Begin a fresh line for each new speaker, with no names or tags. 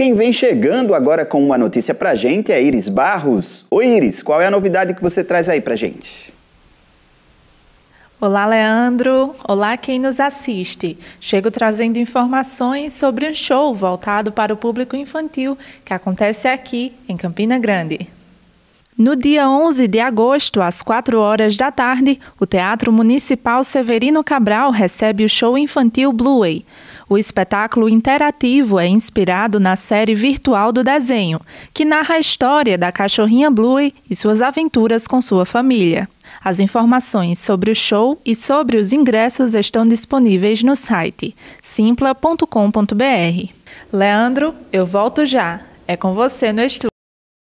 Quem vem chegando agora com uma notícia pra gente é Iris Barros. Oi Iris, qual é a novidade que você traz aí pra gente?
Olá, Leandro. Olá, quem nos assiste. Chego trazendo informações sobre um show voltado para o público infantil que acontece aqui em Campina Grande. No dia 11 de agosto, às 4 horas da tarde, o Teatro Municipal Severino Cabral recebe o show infantil Bluey. O espetáculo interativo é inspirado na série virtual do desenho, que narra a história da cachorrinha Bluey e suas aventuras com sua família. As informações sobre o show e sobre os ingressos estão
disponíveis no site simpla.com.br. Leandro, eu volto já. É com você no estúdio.